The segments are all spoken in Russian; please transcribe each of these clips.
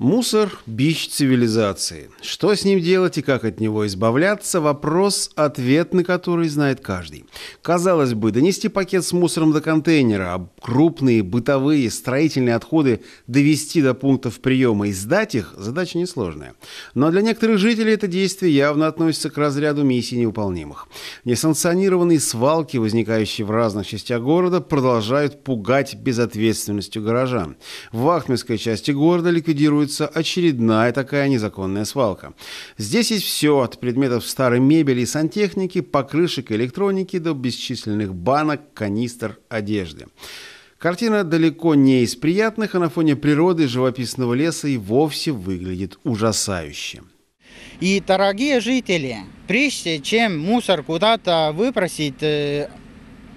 Мусор – бич цивилизации. Что с ним делать и как от него избавляться – вопрос, ответ на который знает каждый. Казалось бы, донести пакет с мусором до контейнера, а крупные бытовые строительные отходы довести до пунктов приема и сдать их – задача несложная. Но для некоторых жителей это действие явно относится к разряду миссий невыполнимых. Несанкционированные свалки, возникающие в разных частях города, продолжают пугать безответственностью горожан. В Вахмельской части города ликвидируют образуется очередная такая незаконная свалка. Здесь есть все от предметов старой мебели и сантехники, покрышек и электроники до бесчисленных банок, канистр, одежды. Картина далеко не из приятных, а на фоне природы, живописного леса и вовсе выглядит ужасающе. И, дорогие жители, прежде чем мусор куда-то выбросить, э,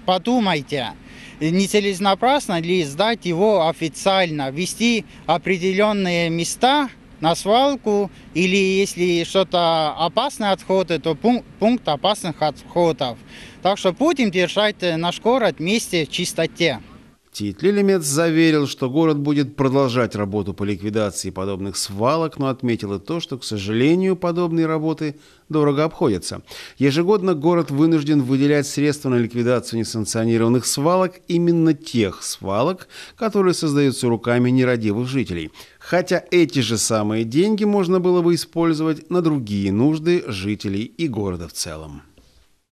подумайте – Э, нецеленапрасно ли сдать его официально, вести определенные места на свалку или если что-то опасные отход, то пункт, пункт опасных отходов. Так что будем держать э, наш город вместе в чистоте. Тит Лилимец заверил, что город будет продолжать работу по ликвидации подобных свалок, но отметил и то, что, к сожалению, подобные работы дорого обходятся. Ежегодно город вынужден выделять средства на ликвидацию несанкционированных свалок, именно тех свалок, которые создаются руками нерадивых жителей. Хотя эти же самые деньги можно было бы использовать на другие нужды жителей и города в целом.